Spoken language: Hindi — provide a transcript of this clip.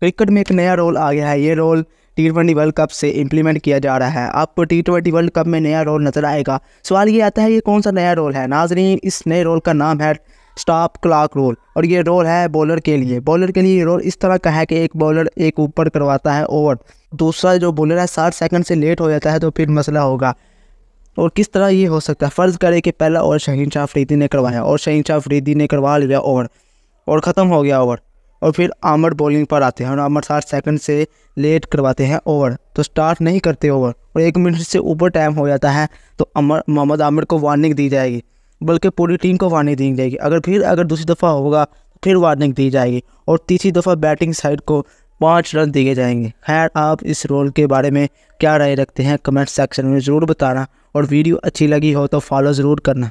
क्रिकेट में एक नया रोल आ गया है ये rule T twenty world cup से इम्प्लीमेंट किया जा रहा है आपको टी ट्वेंटी वर्ल्ड कप में नया रोल नज़र आएगा सवाल ये आता है ये कौन सा नया रोल है नाजरीन इस नए रोल का नाम है स्टॉप क्लाक रोल और ये रोल है बॉलर के लिए बॉलर के लिए ये रोल इस तरह का है कि एक बॉलर एक ऊपर करवाता है ओवर दूसरा जो बॉलर है साठ सेकंड से लेट हो जाता है तो फिर मसला होगा और किस तरह ये हो सकता है फ़र्ज़ करें कि पहला ओवर शहीन शाह फरीदी ने करवाया और शहीन शाह फरीदी ने करवा लिया ओवर और ख़त्म हो गया ओवर और फिर आमर बॉलिंग पर आते हैं और आमर साठ सेकंड से लेट करवाते हैं ओवर तो स्टार्ट नहीं करते ओवर और एक मिनट से ऊपर टाइम हो जाता है तो अमर मोहम्मद आमिर को वार्निंग दी जाएगी बल्कि पूरी टीम को वार्निंग दी जाएगी अगर फिर अगर दूसरी दफ़ा होगा तो फिर वार्निंग दी जाएगी और तीसरी दफ़ा बैटिंग साइड को पाँच रन दिए जाएंगे खैर आप इस रोल के बारे में क्या राय रखते हैं कमेंट सेक्शन में ज़रूर बताना और वीडियो अच्छी लगी हो तो फॉलो ज़रूर करना